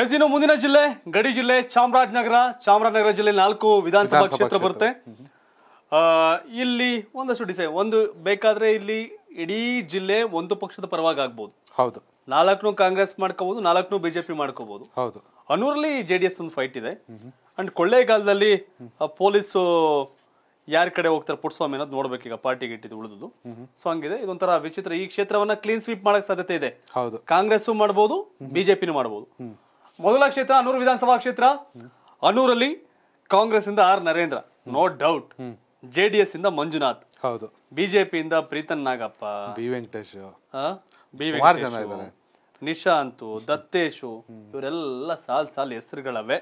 S ಮುಂದಿನ ಜಿಲ್ಲೆ ಗಡಿ ಜಿಲ್ಲೆ ಚಾಮರಾಜನಗರ ಚಾಮರಾಜನಗರ ಜಿಲ್ಲೆ ನಾಲ್ಕು ವಿಧಾನಸಭಾ ಕ್ಷೇತ್ರ ಬರುತ್ತೆ ಇಲ್ಲಿ ಒಂದಷ್ಟು ಡಿಸೈ ಒಂದು ಬೇಕಾದ್ರೆ ಇಲ್ಲಿ ಇಡೀ ಜಿಲ್ಲೆ ಒಂದು ಪಕ್ಷದ ಪರವಾಗಿ ಆಗ್ಬೋದು ಹೌದು ನಾಲ್ಕನು ಕಾಂಗ್ರೆಸ್ ಮಾಡ್ಕೋಬಹುದು ನಾಲ್ಕನು ಬಿಜೆಪಿ ಮಾಡ್ಕೋಬಹುದು ಹೌದು ಅನೂರಲ್ಲಿ ಜೆಡಿಎಸ್ ಒಂದು ಫೈಟ್ ಇದೆ ಅಂಡ್ ಕೊಳ್ಳೇಗಾಲದಲ್ಲಿ ಪೊಲೀಸು ಯಾರ ಕಡೆ ಹೋಗ್ತಾರೆ ಪುಟ್ಸ್ವಾಮಿ ಅನ್ನೋದು ನೋಡ್ಬೇಕು ಈಗ ಪಾರ್ಟಿ ಗಿಟ್ಟಿದ್ದು ಉಳಿದುದು ಸೊ ಹಂಗಿದೆ ಇದೊಂಥರ ವಿಚಿತ್ರ ಈ ಕ್ಷೇತ್ರವನ್ನ ಕ್ಲೀನ್ ಸ್ವೀಪ್ ಮಾಡಕ್ ಸಾಧ್ಯತೆ ಇದೆ ಹೌದು ಕಾಂಗ್ರೆಸ್ ಮಾಡಬಹುದು ಬಿಜೆಪಿನೂ ಮಾಡಬಹುದು ಮೊದಲ ಕ್ಷೇತ್ರ ಅನೂರು ವಿಧಾನಸಭಾ ಕ್ಷೇತ್ರ ಅನೂರಲ್ಲಿ ಕಾಂಗ್ರೆಸ್ ಇಂದ R Narendra no doubt J D S ಇಂದ ಮಂಜುನಾಥ್ ಹೌದು ಬಿಜೆಪಿಯಿಂದ ಪ್ರೀತನ್ ನಾಗಪ್ಪ ಬಿ ವೆಂಕಟೇಶ್ ಬಿ ವೆಂಕಟೇಶ್ ನಿಶಾಂತು ದತ್ತೇಶು ಇವರೆಲ್ಲ ಸಾಲ್ ಸಾಲ್ ಹೆಸರುಗಳವೆ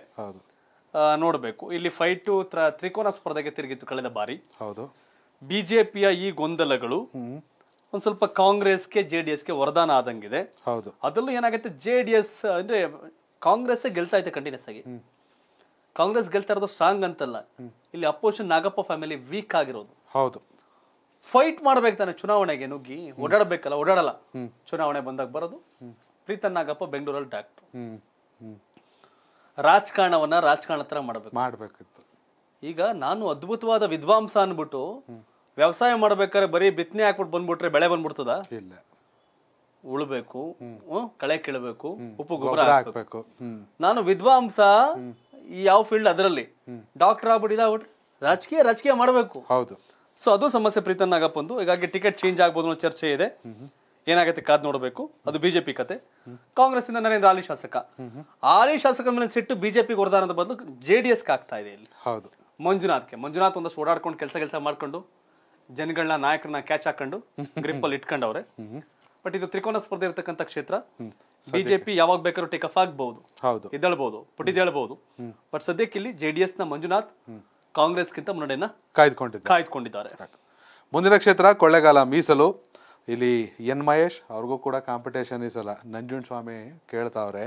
ನೋಡಬೇಕು ಇಲ್ಲಿ ಫೈಟ್ ತ್ರಿಕೋನ ಸ್ಪರ್ಧೆಗೆ ತಿರುಗಿತ್ತು ಕಳೆದ ಬಾರಿ ಹೌದು ಬಿಜೆಪಿಯ ಈ ಗೊಂದಲಗಳು ಒಂದ್ ಸ್ವಲ್ಪ ಕಾಂಗ್ರೆಸ್ಗೆ ಜೆ ಡಿ ಗೆ ವರದಾನ ಆದಂಗಿದೆ ಹೌದು ಅದರಲ್ಲೂ ಏನಾಗುತ್ತೆ ಜೆ ಡಿ ಎಸ್ ಅಂದ್ರೆ ಕಾಂಗ್ರೆಸ್ ಗೆಲ್ತಾ ಇದೆ ಕಂಟಿನ್ಯೂಸ್ ಆಗಿ ಕಾಂಗ್ರೆಸ್ ಗೆಲ್ತಾ ಇರೋದು ಸ್ಟ್ರಾಂಗ್ ಅಂತಲ್ಲ ಇಲ್ಲಿ ಅಪೋಸಿಷನ್ ನಾಗಪ್ಪ ಫ್ಯಾಮಿಲಿ ವೀಕ್ ಆಗಿರೋದು ಹೌದು ಫೈಟ್ ಮಾಡ್ಬೇಕು ತಾನೆ ಚುನಾವಣೆಗೆ ನುಗ್ಗಿ ಓಡಾಡಬೇಕಲ್ಲ ಓಡಾಡಲ್ಲ ಚುನಾವಣೆ ಬಂದಾಗ ಬರೋದು ಪ್ರೀತನ್ ನಾಗಪ್ಪ ಬೆಂಗಳೂರಲ್ಲಿ ಡಾಕ್ಟರ್ ರಾಜಕಾರಣವನ್ನ ರಾಜಕಾರಣ ತರ ಮಾಡ್ಬೇಕು ಮಾಡ್ಬೇಕಿತ್ತು ಈಗ ನಾನು ಅದ್ಭುತವಾದ ವಿದ್ವಾಂಸ ಅನ್ಬಿಟ್ಟು ವ್ಯವಸಾಯ ಮಾಡ್ಬೇಕಾದ್ರೆ ಬರೀ ಬಿತ್ತನೆ ಹಾಕ್ಬಿಟ್ಟು ಬಂದ್ಬಿಟ್ರೆ ಬೆಳೆ ಬಂದ್ಬಿಡ್ತದ ಇಲ್ಲ ಉಳ್ಬೇಕು ಕಳೆ ಕೀಳಬೇಕು ಉಪ್ಪು ಗೊಬ್ಬರ ಹಾಕ್ಬೇಕು ನಾನು ವಿದ್ವಾಂಸ ಯಾವ ಫೀಲ್ಡ್ ಅದರಲ್ಲಿ ಡಾಕ್ಟರ್ ಆಗ್ಬಿಟ್ಟಿದ ರಾಜಕೀಯ ರಾಜಕೀಯ ಮಾಡಬೇಕು ಹೌದು ಸೊ ಅದು ಸಮಸ್ಯೆ ಪ್ರೀತನ್ ನಾಗಪ್ಪಂದು ಹೀಗಾಗಿ ಟಿಕೆಟ್ ಚೇಂಜ್ ಆಗ್ಬೋದು ಅನ್ನೋ ಚರ್ಚೆ ಇದೆ ಏನಾಗುತ್ತೆ ಕಾದ್ ನೋಡಬೇಕು ಅದು ಬಿಜೆಪಿ ಕತೆ ಕಾಂಗ್ರೆಸ್ ಇಂದ ನರೇಂದ್ರ ಆಲಿ ಶಾಸಕ ಆಲಿ ಶಾಸಕ ಮೇಲೆ ಸಿಟ್ಟು ಬಿಜೆಪಿ ವರದಾನದ ಬದಲು ಜೆ ಡಿ ಎಸ್ ಆಗ್ತಾ ಇದೆ ಇಲ್ಲಿ ಹೌದು ಮಂಜುನಾಥ್ಗೆ ಮಂಜುನಾಥ್ ಒಂದಷ್ಟು ಓಡಾಡ್ಕೊಂಡು ಕೆಲಸ ಕೆಲಸ ಮಾಡ್ಕೊಂಡು ಜನಗಳನ್ನ ನಾಯಕರನ್ನ ಕ್ಯಾಚ್ ಹಾಕೊಂಡು ಅಲ್ಲಿ ಇಟ್ಕೊಂಡವ್ರೆ ಬಟ್ ಇದು ತ್ರಿಕೋನ ಸ್ಪರ್ಧೆ ಇರತಕ್ಕಂಥ ಕ್ಷೇತ್ರ ಬಿಜೆಪಿ ಯಾವಾಗ ಬೇಕಾದ್ರೂ ಟೇಕ್ ಅಫ್ ಆಗಬಹುದು ಹೌದು ಎದ್ದೇಳಬಹುದು ಹೇಳಬಹುದು ಬಟ್ ಸದ್ಯಕ್ಕೆ ಇಲ್ಲಿ ಜೆಡಿಎಸ್ ನ ಮಂಜುನಾಥ್ ಕಾಂಗ್ರೆಸ್ ಗಿಂತ ಮುನ್ನಡೆಯನ್ನ ಕಾಯ್ದುಕೊಂಡಿದ್ದಾರೆ ಕಾಯ್ದುಕೊಂಡಿದ್ದಾರೆ ಮುಂದಿನ ಕ್ಷೇತ್ರ ಕೊಳ್ಳೆಗಾಲ ಮೀಸಲು ಇಲ್ಲಿ ಎನ್ ಮಹೇಶ್ ಅವ್ರಿಗೂ ಕೂಡ ಕಾಂಪಿಟೇಷನ್ ಇಸಲ್ಲ ನಂಜುನ್ ಸ್ವಾಮಿ ಕೇಳ್ತಾವ್ರೆ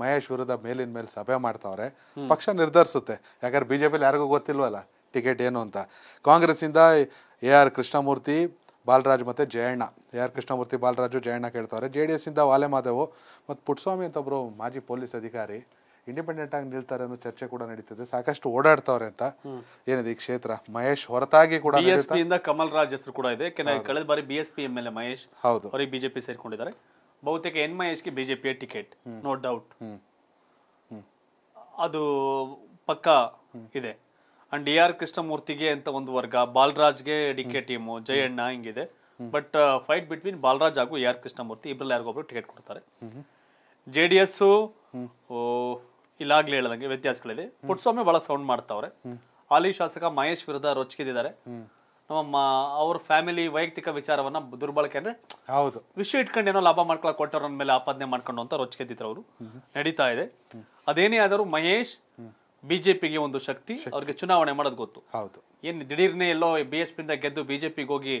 ಮಹೇಶ್ ವಿರುದ್ಧ ಮೇಲಿನ ಮೇಲೆ ಸಭೆ ಮಾಡ್ತಾವ್ರೆ ಪಕ್ಷ ನಿರ್ಧರಿಸುತ್ತೆ ಯಾಕಂದ್ರೆ ಬಿಜೆಪಿಲಿ ಯಾರಿಗೂ ಗೊತ್ತಿಲ್ವಲ್ಲ ಟಿಕೆಟ್ ಏನು ಅಂತ ಕಾಂಗ್ರೆಸ್ ಇಂದ ಎ ಆರ್ ಕೃಷ್ಣಮೂರ್ತಿ ಬಾಲರಾಜ್ ಮತ್ತು ಜಯಣ್ಣ ಆರ್ ಕೃಷ್ಣಮೂರ್ತಿ ಬಾಲರಾಜು ಜಯಣ್ಣ ಕೇಳ್ತಾವ್ರೆ ಜೆ ಡಿ ಎಸ್ಸಿಂದ ಮಾಧವ್ ಮತ್ತು ಪುಟ್ಸ್ವಾಮಿ ಅಂತ ಒಬ್ಬರು ಮಾಜಿ ಪೊಲೀಸ್ ಅಧಿಕಾರಿ ಇಂಡಿಪೆಂಡೆಂಟ್ ಆಗಿ ನಿಲ್ತಾರೆ ಅನ್ನೋ ಚರ್ಚೆ ಕೂಡ ನಡೀತಿದೆ ಸಾಕಷ್ಟು ಓಡಾಡ್ತಾವ್ರೆ ಅಂತ ಏನಿದೆ ಈ ಕ್ಷೇತ್ರ ಮಹೇಶ್ ಹೊರತಾಗಿ ಕೂಡ ಕಮಲ್ ರಾಜ್ ಹೆಸರು ಕೂಡ ಇದೆ ಕಳೆದ ಬಾರಿ B P M L A Mahesh ಹೌದು ಅವರಿಗೆ ಬಿಜೆಪಿ ಸೇರ್ಕೊಂಡಿದ್ದಾರೆ ಬಹುತೇಕ ಎನ್ ಮಹೇಶ್ಗೆ ಬಿಜೆಪಿಯ ಟಿಕೆಟ್ ನೋ ಡೌಟ್ ಅದು ಪಕ್ಕ ಇದೆ ಅಂಡ್ ಡಿ ಆರ್ ಕೃಷ್ಣಮೂರ್ತಿಗೆ ಅಂತ ಒಂದು ವರ್ಗ ಬಾಲರಾಜ್ಗೆ ಡಿ ಕೆ ಟೀಮು ಜಯಣ್ಣ ಹಿಂಗಿದೆ ಬಟ್ ಫೈಟ್ ಬಿಟ್ವೀನ್ ಬಾಲರಾಜ್ ಹಾಗೂ ಎ ಆರ್ ಕೃಷ್ಣಮೂರ್ತಿ ಇಬ್ಬರಲ್ಲಿ ಯಾರಿಗೊಬ್ರು ಟಿಕೆಟ್ ಕೊಡ್ತಾರೆ ಜೆ ಡಿ ಎಸ್ ಇಲ್ಲಾಗ್ಲೇ ಹೇಳ್ದಂಗೆ ವ್ಯತ್ಯಾಸಗಳಿದೆ ಪುಟ್ಸ್ವಾಮಿ ಬಹಳ ಸೌಂಡ್ ಮಾಡ್ತಾವ್ರೆ ಹಾಲಿ ಶಾಸಕ ಮಹೇಶ್ ವಿರುದ್ಧ ರೊಚ್ಕಿದ್ದಾರೆ ನಮ್ಮ ಅವ್ರ ಫ್ಯಾಮಿಲಿ ವೈಯಕ್ತಿಕ ವಿಚಾರವನ್ನ ದುರ್ಬಳಕೆ ಅಂದ್ರೆ ಹೌದು ವಿಷಯ ಇಟ್ಕೊಂಡು ಏನೋ ಲಾಭ ಮಾಡ್ಕೊಳಕ್ ಕೊಟ್ಟವ್ರ ಮೇಲೆ ಆಪಾದನೆ ಮಾಡ್ಕೊಂಡು ಅಂತ ರೊಚ್ಕೆದ್ದಿದ್ರು ಅವರು ನಡೀತಾ ಇದೆ ಅದೇನೇ ಆದರೂ ಮಹೇಶ್ ಬಿಜೆಪಿಗೆ ಒಂದು ಶಕ್ತಿ ಅವ್ರಿಗೆ ಚುನಾವಣೆ ಮಾಡೋದು ಗೊತ್ತು ಹೌದು ಏನ್ ದಿಢೀರ್ನೇ ಎಲ್ಲೋ ಬಿ ಎಸ್ ಪಿಂದ ಗೆದ್ದು ಬಿಜೆಪಿಗೆ ಹೋಗಿ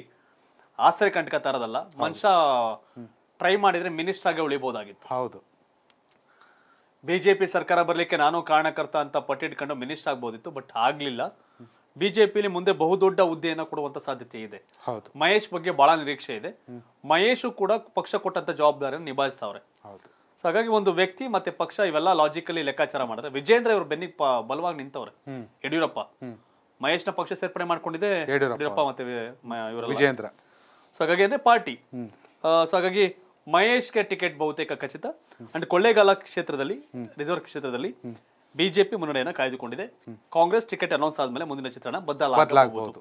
ಆಸರೆ ಕಂಟಕ ತರದಲ್ಲ ಮನುಷ್ಯ ಟ್ರೈ ಮಾಡಿದ್ರೆ ಮಿನಿಸ್ಟರ್ ಆಗಿ ಉಳಿಬಹುದಾಗಿತ್ತು ಹೌದು ಬಿಜೆಪಿ ಸರ್ಕಾರ ಬರ್ಲಿಕ್ಕೆ ನಾನು ಕಾರಣಕರ್ತ ಅಂತ ಪಟ್ಟಿಟ್ಕೊಂಡು ಮಿನಿಸ್ಟರ್ ಆಗ್ಬೋದಿತ್ತು ಬಟ್ ಆಗ್ಲಿಲ್ಲ ಬಿಜೆಪಿಲಿ ಮುಂದೆ ಬಹುದೊಡ್ಡ ಹುದ್ದೆಯನ್ನು ಕೊಡುವಂತ ಸಾಧ್ಯತೆ ಇದೆ ಮಹೇಶ್ ಬಗ್ಗೆ ಬಹಳ ನಿರೀಕ್ಷೆ ಇದೆ ಮಹೇಶ್ ಕೂಡ ಪಕ್ಷ ಕೊಟ್ಟಂತ ಜವಾಬ್ದಾರಿಯನ್ನು ನಿಭಾಯಿಸ್ತಾವ್ರೆ ಸೊ ಹಾಗಾಗಿ ಒಂದು ವ್ಯಕ್ತಿ ಮತ್ತೆ ಪಕ್ಷ ಇವೆಲ್ಲ ಲಾಜಿಕಲಿ ಲೆಕ್ಕಾಚಾರ ಮಾಡಿದ್ರೆ ವಿಜೇಂದ್ರ ಇವರು ಬೆನ್ನಿಗೆ ಬಲವಾಗಿ ನಿಂತವ್ರೆ ಯಡಿಯೂರಪ್ಪ ಮಹೇಶ್ನ ಪಕ್ಷ ಸೇರ್ಪಡೆ ಮಾಡ್ಕೊಂಡಿದೆ ಯಡಿಯೂರಪ್ಪ ಮತ್ತೆ ವಿಜೇಂದ್ರ ಸೊ ಹಾಗಾಗಿ ಅಂದ್ರೆ ಪಾರ್ಟಿ ಸೊ ಹಾಗಾಗಿ ಮಹೇಶ್ಗೆ ಟಿಕೆಟ್ ಬಹುತೇಕ ಖಚಿತ ಅಂಡ್ ಕೊಳ್ಳೇಗಾಲ ಕ್ಷೇತ್ರದಲ್ಲಿ ರಿಸರ್ವ್ ಕ್ಷೇತ್ರದಲ್ಲಿ ಬಿಜೆಪಿ ಮುನ್ನಡೆಯನ್ನು ಕಾಯ್ದುಕೊಂಡಿದೆ ಕಾಂಗ್ರೆಸ್ ಟಿಕೆಟ್ ಅನೌನ್ಸ್ ಆದ್ಮೇಲೆ ಮುಂದಿನ ಚಿತ್ರಣ ಬದಲಾಗಬಹುದು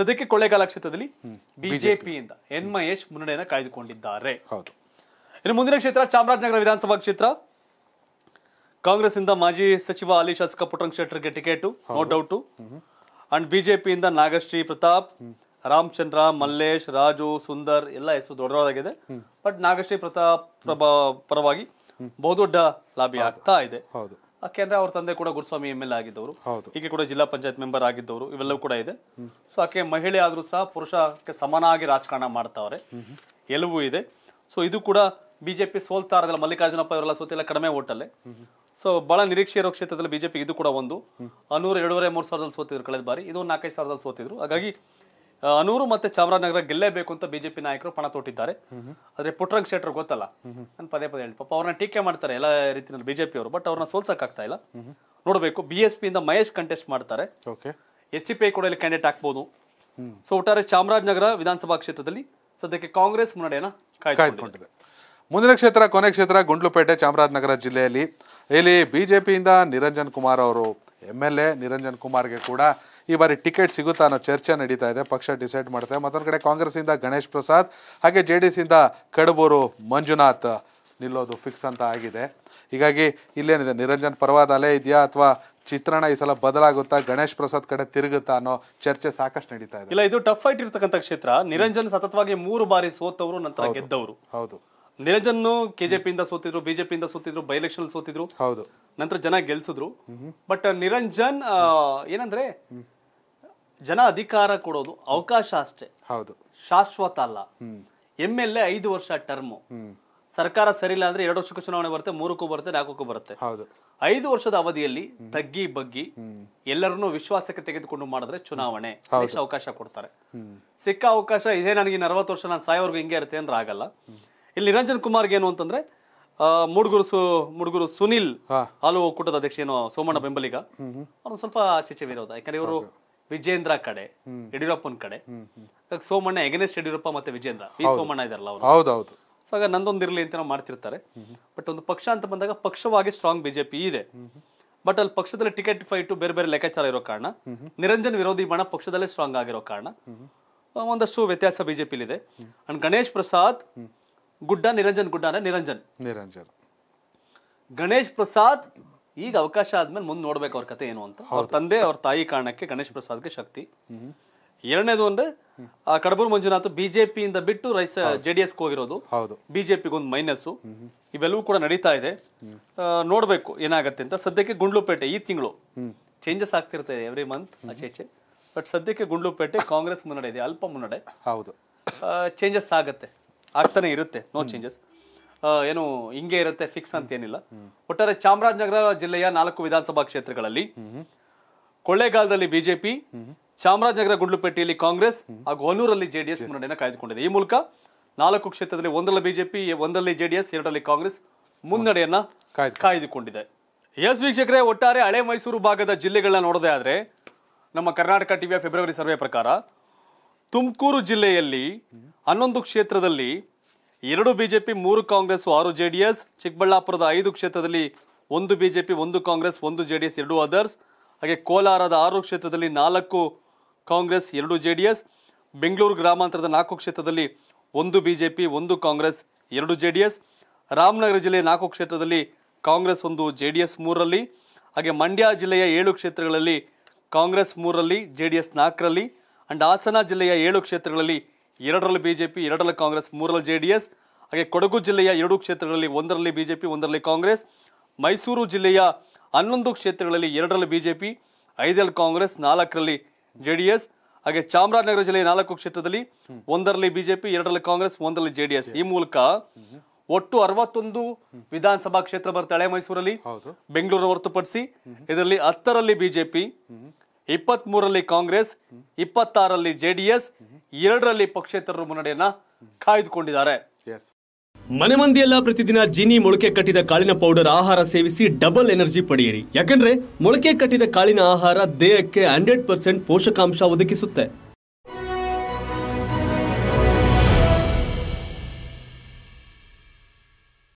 ಸದ್ಯಕ್ಕೆ ಕೊಳ್ಳೇಗಾಲ ಕ್ಷೇತ್ರದಲ್ಲಿ ಬಿಜೆಪಿಯಿಂದ ಎನ್ ಮಹೇಶ್ ಮುನ್ನಡೆಯನ್ನು ಕಾಯ್ದುಕೊಂಡಿದ್ದಾರೆ ಇನ್ನು ಮುಂದಿನ ಕ್ಷೇತ್ರ ಚಾಮರಾಜನಗರ ವಿಧಾನಸಭಾ ಕ್ಷೇತ್ರ ಕಾಂಗ್ರೆಸ್ ಇಂದ ಮಾಜಿ ಸಚಿವ ಅಲಿ ಶಾಸಕ ಪುಟ್ರಂಗ್ ಶೆಟ್ಟರ್ಗೆ ಟಿಕೆಟು ನೋ ಡೌಟ್ ಅಂಡ್ ಬಿಜೆಪಿಯಿಂದ ನಾಗಶ್ರೀ ಪ್ರತಾಪ್ ರಾಮಚಂದ್ರ ಮಲ್ಲೇಶ್ ರಾಜು ಸುಂದರ್ ಎಲ್ಲ ಹೆಸರು ದೊಡ್ಡದಾಗಿದೆ ಬಟ್ ನಾಗಶ್ರೀ ಪ್ರತಾಪ್ ಪರವಾಗಿ ಬಹುದೊಡ್ಡ ಲಾಬಿ ಆಗ್ತಾ ಇದೆ ಯಾಕೆಂದ್ರೆ ಅವ್ರ ತಂದೆ ಕೂಡ ಗುರುಸ್ವಾಮಿ ಎಂ ಎಲ್ ಆಗಿದ್ದವರು ಹೀಗೆ ಕೂಡ ಜಿಲ್ಲಾ ಪಂಚಾಯತ್ ಮೆಂಬರ್ ಆಗಿದ್ದವರು ಇವೆಲ್ಲವೂ ಕೂಡ ಇದೆ ಸೊ ಆಕೆ ಮಹಿಳೆ ಆದ್ರೂ ಸಹ ಪುರುಷಕ್ಕೆ ಸಮನಾಗಿ ರಾಜಕಾರಣ ಮಾಡ್ತಾವ್ರೆ ಎಲ್ಲವೂ ಇದೆ ಸೊ ಇದು ಕೂಡ ಬಿಜೆಪಿ ಸೋಲ್ತಾ ಇರೋದಿಲ್ಲ ಮಲ್ಲಿಕಾರ್ಜುನಪ್ಪ ಇವರೆಲ್ಲ ಸೋತಿಲ್ಲ ಕಡಿಮೆ ಓಟಲ್ಲಿ ಸೊ ಬಹಳ ನಿರೀಕ್ಷೆ ಇರೋ ಕ್ಷೇತ್ರದಲ್ಲಿ ಬಿಜೆಪಿ ಇದು ಕೂಡ ಒಂದು ಅನೂರು ಎರಡೂವರೆ ಮೂರು ಸಾವಿರದಲ್ಲಿ ಸೋತಿದ್ರು ಕಳೆದ ಬಾರಿ ಇದು ನಾಲ್ಕೈದು ಸಾವಿರದಲ್ಲಿ ಸೋತಿದ್ರು ಹಾಗಾಗಿ ಅನೂರು ಮತ್ತೆ ಚಾಮರಾಜನಗರ ಗೆಲ್ಲೇಬೇಕು ಅಂತ ಬಿಜೆಪಿ ನಾಯಕರು ಪಣ ತೊಟ್ಟಿದ್ದಾರೆ ಆದ್ರೆ ಪುಟ್ರಂಗ್ ಶೆಟ್ಟರ್ ಗೊತ್ತಲ್ಲ ನಾನು ಪದೇ ಪದೇ ಹೇಳಿ ಪಾಪ ಅವ್ರನ್ನ ಟೀಕೆ ಮಾಡ್ತಾರೆ ಎಲ್ಲ ರೀತಿಯಲ್ಲಿ ಬಿಜೆಪಿ ಅವರು ಬಟ್ ಅವ್ರನ್ನ ಆಗ್ತಾ ಇಲ್ಲ ನೋಡಬೇಕು ಬಿ ಎಸ್ ಪಿಯಿಂದ ಮಹೇಶ್ ಕಂಟೆಸ್ಟ್ ಮಾಡ್ತಾರೆ ಎಸ್ ಸಿ ಪಿ ಕೂಡ ಇಲ್ಲಿ ಕ್ಯಾಂಡಿಡೇಟ್ ಹಾಕ್ಬೋದು ಸೊ ಒಟ್ಟಾರೆ ಚಾಮರಾಜನಗರ ವಿಧಾನಸಭಾ ಕ್ಷೇತ್ರದಲ್ಲಿ ಸದ್ಯಕ್ಕೆ ಕಾಂಗ್ರೆಸ್ ಮುನ್ನಡೆಯನ್ನ ಕಾಯ್ದುಕೊಂಡಿದೆ ಮುಂದಿನ ಕ್ಷೇತ್ರ ಕೊನೆ ಕ್ಷೇತ್ರ ಗುಂಡ್ಲುಪೇಟೆ ಚಾಮರಾಜನಗರ ಜಿಲ್ಲೆಯಲ್ಲಿ ಇಲ್ಲಿ ಬಿ ಜೆ ಪಿಯಿಂದ ನಿರಂಜನ್ ಕುಮಾರ್ ಅವರು ಎಮ್ ಎಲ್ ಎ ನಿರಂಜನ್ ಕುಮಾರ್ಗೆ ಕೂಡ ಈ ಬಾರಿ ಟಿಕೆಟ್ ಸಿಗುತ್ತಾ ಅನ್ನೋ ಚರ್ಚೆ ನಡೀತಾ ಇದೆ ಪಕ್ಷ ಡಿಸೈಡ್ ಮಾಡ್ತಾರೆ ಮತ್ತೊಂದು ಕಡೆ ಕಾಂಗ್ರೆಸ್ಸಿಂದ ಗಣೇಶ್ ಪ್ರಸಾದ್ ಹಾಗೆ ಜೆ ಡಿ ಸಿಯಿಂದ ಕಡಬೂರು ಮಂಜುನಾಥ್ ನಿಲ್ಲೋದು ಫಿಕ್ಸ್ ಅಂತ ಆಗಿದೆ ಹೀಗಾಗಿ ಇಲ್ಲೇನಿದೆ ನಿರಂಜನ್ ಪರವಾದ ಅಲೆ ಇದೆಯಾ ಅಥವಾ ಚಿತ್ರಣ ಈ ಸಲ ಬದಲಾಗುತ್ತಾ ಗಣೇಶ್ ಪ್ರಸಾದ್ ಕಡೆ ತಿರುಗುತ್ತಾ ಅನ್ನೋ ಚರ್ಚೆ ಸಾಕಷ್ಟು ನಡೀತಾ ಇದೆ ಇಲ್ಲ ಇದು ಟಫ್ ಫೈಟ್ ಕ್ಷೇತ್ರ ನಿರಂಜನ್ ಸತತವಾಗಿ ಮೂರು ಬಾರಿ ಸೋತವರು ನಂತರ ಗೆದ್ದವರು ಹೌದು ಜೆ ಕೆಜೆಪಿಯಿಂದ ಸೋತಿದ್ರು ಬಿಜೆಪಿಯಿಂದ ಸೋತಿದ್ರು ಬೈ ಎಲೆಕ್ಷನ್ ಸೋತಿದ್ರು ಹೌದು ನಂತರ ಜನ ಗೆಲ್ಸಿದ್ರು ಬಟ್ ನಿರಂಜನ್ ಏನಂದ್ರೆ ಜನ ಅಧಿಕಾರ ಕೊಡೋದು ಅವಕಾಶ ಅಷ್ಟೇ ಹೌದು ಶಾಶ್ವತ ಅಲ್ಲ ಎಮ್ ಎಲ್ ಎ ಐದು ವರ್ಷ ಟರ್ಮ್ ಸರ್ಕಾರ ಸರಿ ಇಲ್ಲ ಅಂದ್ರೆ ಎರಡು ವರ್ಷಕ್ಕೂ ಚುನಾವಣೆ ಬರುತ್ತೆ ಮೂರಕ್ಕೂ ಬರುತ್ತೆ ನಾಲ್ಕಕ್ಕೂ ಬರುತ್ತೆ ಹೌದು ಐದು ವರ್ಷದ ಅವಧಿಯಲ್ಲಿ ತಗ್ಗಿ ಬಗ್ಗಿ ಎಲ್ಲರನ್ನೂ ವಿಶ್ವಾಸಕ್ಕೆ ತೆಗೆದುಕೊಂಡು ಮಾಡಿದ್ರೆ ಚುನಾವಣೆ ಅವಕಾಶ ಕೊಡ್ತಾರೆ ಸಿಕ್ಕ ಅವಕಾಶ ಇದೇ ನನಗೆ ನಲವತ್ತು ವರ್ಷ ನಾನು ಸಾಯೋರ್ಗು ಹಿಂಗೆ ಇರುತ್ತೆ ಅಂದ್ರೆ ಆಗಲ್ಲ ಇಲ್ಲಿ ನಿರಂಜನ್ ಕುಮಾರ್ಗೆ ಏನು ಅಂತಂದ್ರೆ ಮೂಡ್ಗುರು ಸು ಮೂಡುಗುರು ಸುನಿಲ್ ಹಾಲು ಒಕ್ಕೂಟದ ಅಧ್ಯಕ್ಷ ಏನು ಸೋಮಣ್ಣ ಬೆಂಬಲಿಗ ಅವ್ರು ಸ್ವಲ್ಪ ಚರ್ಚೆ ವಿರೋಧ ಯಾಕಂದ್ರೆ ಇವರು ವಿಜೇಂದ್ರ ಕಡೆ ಯಡಿಯೂರಪ್ಪನ ಕಡೆ ಸೋಮಣ್ಣ ಎಗನೆಸ್ಟ್ ಯಡಿಯೂರಪ್ಪ ಮತ್ತೆ ವಿಜೇಂದ್ರ ಈ ಸೋಮಣ್ಣ ಇದಾರಲ್ಲ ಅವರು ಹೌದೌದು ಸೊ ಆಗ ನಂದೊಂದಿರಲಿ ಅಂತ ನಾವು ಮಾಡ್ತಿರ್ತಾರೆ ಬಟ್ ಒಂದು ಪಕ್ಷ ಅಂತ ಬಂದಾಗ ಪಕ್ಷವಾಗಿ ಸ್ಟ್ರಾಂಗ್ ಬಿಜೆಪಿ ಇದೆ ಬಟ್ ಅಲ್ಲಿ ಪಕ್ಷದಲ್ಲಿ ಟಿಕೆಟ್ ಫೈಟ್ ಬೇರೆ ಬೇರೆ ಲೆಕ್ಕಾಚಾರ ಇರೋ ಕಾರಣ ನಿರಂಜನ್ ವಿರೋಧಿ ಬಣ ಪಕ್ಷದಲ್ಲೇ ಸ್ಟ್ರಾಂಗ್ ಆಗಿರೋ ಕಾರಣ ಒಂದಷ್ಟು ವ್ಯತ್ಯಾಸ ಬಿಜೆಪಿಲಿದೆ ಅಂಡ್ ಗಣೇಶ್ ಪ್ರಸಾದ್ ಗುಡ್ಡ ನಿರಂಜನ್ ಅಂದ್ರೆ ನಿರಂಜನ್ ನಿರಂಜನ್ ಗಣೇಶ್ ಪ್ರಸಾದ್ ಈಗ ಅವಕಾಶ ಆದ್ಮೇಲೆ ಮುಂದೆ ನೋಡ್ಬೇಕು ಅವ್ರ ಕತೆ ಏನು ಅಂತ ಅವ್ರ ತಂದೆ ಅವ್ರ ತಾಯಿ ಕಾರಣಕ್ಕೆ ಗಣೇಶ್ ಪ್ರಸಾದ್ಗೆ ಶಕ್ತಿ ಎರಡನೇದು ಅಂದ್ರೆ ಕಡಬೂರ್ ಮಂಜುನಾಥ್ ಬಿಜೆಪಿಯಿಂದ ಬಿಟ್ಟು ರೈಸ್ ಜೆಡಿಎಸ್ ಹೋಗಿರೋದು ಒಂದು ಮೈನಸ್ ಇವೆಲ್ಲವೂ ಕೂಡ ನಡೀತಾ ಇದೆ ನೋಡ್ಬೇಕು ಏನಾಗತ್ತೆ ಅಂತ ಸದ್ಯಕ್ಕೆ ಗುಂಡ್ಲುಪೇಟೆ ಈ ತಿಂಗಳು ಚೇಂಜಸ್ ಆಗ್ತಿರ್ತಾ ಇದೆ ಎವ್ರಿ ಮಂತ್ ಆಚೆ ಬಟ್ ಸದ್ಯಕ್ಕೆ ಗುಂಡ್ಲುಪೇಟೆ ಕಾಂಗ್ರೆಸ್ ಮುನ್ನಡೆ ಇದೆ ಅಲ್ಪ ಮುನ್ನಡೆ ಹೌದು ಚೇಂಜಸ್ ಆಗತ್ತೆ ಆಗ್ತಾನೆ ಇರುತ್ತೆ ನೋ ಚೇಂಜಸ್ ಏನು ಹಿಂಗೆ ಇರುತ್ತೆ ಫಿಕ್ಸ್ ಅಂತ ಏನಿಲ್ಲ ಒಟ್ಟಾರೆ ಚಾಮರಾಜನಗರ ಜಿಲ್ಲೆಯ ನಾಲ್ಕು ವಿಧಾನಸಭಾ ಕ್ಷೇತ್ರಗಳಲ್ಲಿ ಕೊಳ್ಳೇಗಾಲದಲ್ಲಿ ಬಿಜೆಪಿ ಚಾಮರಾಜನಗರ ಗುಂಡ್ಲುಪೇಟೆಯಲ್ಲಿ ಕಾಂಗ್ರೆಸ್ ಹಾಗೂ ಹೊನ್ನೂರಲ್ಲಿ ಜೆಡಿಎಸ್ ಮುನ್ನಡೆಯನ್ನು ಕಾಯ್ದುಕೊಂಡಿದೆ ಈ ಮೂಲಕ ನಾಲ್ಕು ಕ್ಷೇತ್ರದಲ್ಲಿ ಒಂದರಲ್ಲಿ ಬಿಜೆಪಿ ಒಂದರಲ್ಲಿ ಜೆಡಿಎಸ್ ಎರಡರಲ್ಲಿ ಕಾಂಗ್ರೆಸ್ ಮುನ್ನಡೆಯನ್ನ ಕಾಯ್ದುಕೊಂಡಿದೆ ಎಸ್ ವೀಕ್ಷಕರೇ ಒಟ್ಟಾರೆ ಹಳೆ ಮೈಸೂರು ಭಾಗದ ಜಿಲ್ಲೆಗಳನ್ನ ನೋಡೋದೇ ಆದ್ರೆ ನಮ್ಮ ಕರ್ನಾಟಕ ಟಿವಿಯ ಫೆಬ್ರವರಿ ಸರ್ವೆ ಪ್ರಕಾರ ತುಮಕೂರು ಜಿಲ್ಲೆಯಲ್ಲಿ ಹನ್ನೊಂದು ಕ್ಷೇತ್ರದಲ್ಲಿ ಎರಡು ಬಿಜೆಪಿ ಮೂರು ಕಾಂಗ್ರೆಸ್ ಆರು ಜೆ ಡಿ ಎಸ್ ಚಿಕ್ಕಬಳ್ಳಾಪುರದ ಐದು ಕ್ಷೇತ್ರದಲ್ಲಿ ಒಂದು ಬಿಜೆಪಿ ಒಂದು ಕಾಂಗ್ರೆಸ್ ಒಂದು ಜೆ ಡಿ ಎಸ್ ಎರಡು ಅದರ್ಸ್ ಹಾಗೆ ಕೋಲಾರದ ಆರು ಕ್ಷೇತ್ರದಲ್ಲಿ ನಾಲ್ಕು ಕಾಂಗ್ರೆಸ್ ಎರಡು ಎಸ್ ಬೆಂಗಳೂರು ಗ್ರಾಮಾಂತರದ ನಾಲ್ಕು ಕ್ಷೇತ್ರದಲ್ಲಿ ಒಂದು ಪಿ ಒಂದು ಕಾಂಗ್ರೆಸ್ ಎರಡು ಎಸ್ ರಾಮನಗರ ಜಿಲ್ಲೆಯ ನಾಲ್ಕು ಕ್ಷೇತ್ರದಲ್ಲಿ ಕಾಂಗ್ರೆಸ್ ಒಂದು ಜೆ ಎಸ್ ಮೂರರಲ್ಲಿ ಹಾಗೆ ಮಂಡ್ಯ ಜಿಲ್ಲೆಯ ಏಳು ಕ್ಷೇತ್ರಗಳಲ್ಲಿ ಕಾಂಗ್ರೆಸ್ ಮೂರರಲ್ಲಿ ಜೆ ಡಿ ಎಸ್ ನಾಲ್ಕರಲ್ಲಿ ಅಂಡ್ ಹಾಸನ ಜಿಲ್ಲೆಯ ಏಳು ಕ್ಷೇತ್ರಗಳಲ್ಲಿ ಎರಡರಲ್ಲಿ ಬಿಜೆಪಿ ಎರಡರಲ್ಲಿ ಕಾಂಗ್ರೆಸ್ ಮೂರರಲ್ಲಿ ಜೆಡಿಎಸ್ ಹಾಗೆ ಕೊಡಗು ಜಿಲ್ಲೆಯ ಎರಡು ಕ್ಷೇತ್ರಗಳಲ್ಲಿ ಒಂದರಲ್ಲಿ ಬಿಜೆಪಿ ಒಂದರಲ್ಲಿ ಕಾಂಗ್ರೆಸ್ ಮೈಸೂರು ಜಿಲ್ಲೆಯ ಹನ್ನೊಂದು ಕ್ಷೇತ್ರಗಳಲ್ಲಿ ಎರಡರಲ್ಲಿ ಬಿಜೆಪಿ ಐದರಲ್ಲಿ ಕಾಂಗ್ರೆಸ್ ನಾಲ್ಕರಲ್ಲಿ ಜೆಡಿಎಸ್ ಹಾಗೆ ಚಾಮರಾಜನಗರ ಜಿಲ್ಲೆಯ ನಾಲ್ಕು ಕ್ಷೇತ್ರದಲ್ಲಿ ಒಂದರಲ್ಲಿ ಬಿಜೆಪಿ ಎರಡರಲ್ಲಿ ಕಾಂಗ್ರೆಸ್ ಒಂದರಲ್ಲಿ ಜೆಡಿಎಸ್ ಈ ಮೂಲಕ ಒಟ್ಟು ಅರವತ್ತೊಂದು ವಿಧಾನಸಭಾ ಕ್ಷೇತ್ರ ಬರ್ತಾಳೆ ಮೈಸೂರಲ್ಲಿ ಬೆಂಗಳೂರು ಹೊರತುಪಡಿಸಿ ಇದರಲ್ಲಿ ಹತ್ತರಲ್ಲಿ ಬಿಜೆಪಿ ಇಪ್ಪತ್ತ್ ಮೂರಲ್ಲಿ ಕಾಂಗ್ರೆಸ್ ಇಪ್ಪತ್ತಾರರಲ್ಲಿ ಜೆಡಿಎಸ್ ಎರಡರಲ್ಲಿ ಪಕ್ಷೇತರರು ಮುನ್ನಡೆಯನ್ನ ಕಾಯ್ದುಕೊಂಡಿದ್ದಾರೆ ಮನೆ ಮಂದಿಯೆಲ್ಲ ಪ್ರತಿದಿನ ಜಿನಿ ಮೊಳಕೆ ಕಟ್ಟಿದ ಕಾಳಿನ ಪೌಡರ್ ಆಹಾರ ಸೇವಿಸಿ ಡಬಲ್ ಎನರ್ಜಿ ಪಡೆಯಿರಿ ಯಾಕಂದ್ರೆ ಮೊಳಕೆ ಕಟ್ಟಿದ ಕಾಳಿನ ಆಹಾರ ದೇಹಕ್ಕೆ ಹಂಡ್ರೆಡ್ ಪರ್ಸೆಂಟ್ ಪೋಷಕಾಂಶ ಒದಗಿಸುತ್ತೆ